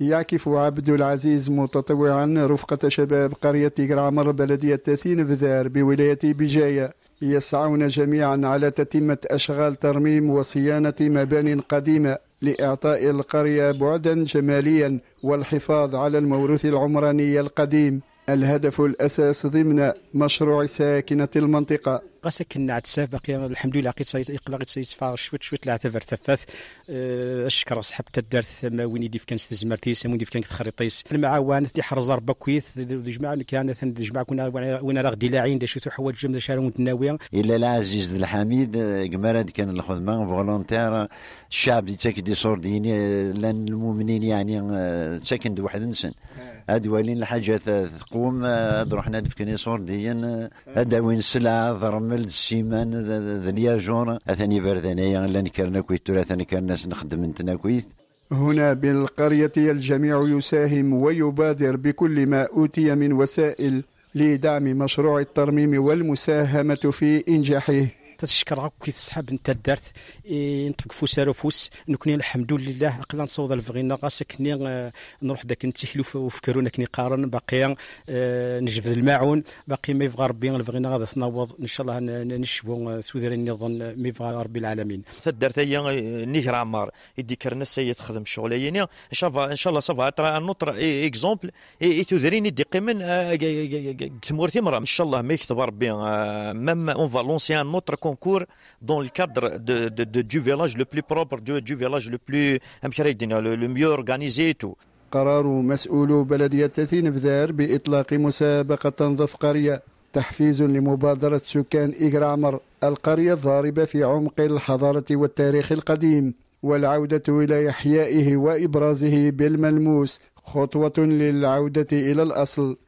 يعكف عبد العزيز متطوعا رفقة شباب قرية جرعمر بلدية تثين فذار بولاية بجاية يسعون جميعا على تتمة أشغال ترميم وصيانة مبان قديمة لإعطاء القرية بعدا جماليا والحفاظ على الموروث العمراني القديم الهدف الأساس ضمن مشروع ساكنة المنطقة قاسا كنا عاد سابق الحمد لله لقيت سايت فار شويت شويت لا تفر تفاث أه، اشكر صاحب تدارت ما وين يدي كان تزمر تيس وين يدي كان خريطيس المعاون حرز ربا كويث الجماعة كان الجماعة كنا وين راه غدي لاعين شو حوايج جملة شارون متناوية إلا العزيز الحميد قمرد كان الخدمة فولونتير الشعب اللي تاكد يصور ديني لان المؤمنين يعني ساكن آه، واحد نسن آه. هاد والين الحاجه تقوم آه، هاد رحنا دفكني صور ديا آه، هاد وين السلعه ضرمل السيمان ذلياجور فردانيا يعني لان نكرنا كويت ترى ثاني كرنا نخدم انتنا كويت هنا بالقرية الجميع يساهم ويبادر بكل ما أوتي من وسائل لدعم مشروع الترميم والمساهمة في إنجاحه تشكر غاك كي تسحب نتا الدارت نتوقفو سارو فوس نكوني الحمد لله عقلا نصوض الفغينا غاسك كني آه، نروح داك نتيحلو وفكرونا كني قارن باقي آه، نجبد الماعون باقي ما يبغى ربي الفغينا غادي تنوض ان شاء الله نشبو آه، سوزري نظن ما يبغى ربي العالمين تدرت هي نيجر عمار يدي السيد خدم الشغل ان شاء الله ان شاء الله صافا ترى نوتر اكزومبل تودرين يدي قيمن تمورتي مرا ان شاء الله ما يكتب ربي مام اون فالونسيان نوتر concours dans le cadre de, de, de, du village le plus propre, du, du village le plus le, le mieux organisé et tout. قرار مسؤول بلدية نفذار بإطلاق مسابقة قرية تحفيز لمبادرة سكان إجرامر القرية الضاربة في عمق الحضارة والتاريخ القديم والعودة إلى إحيائه وإبرازه بالملموس خطوة للعودة إلى الأصل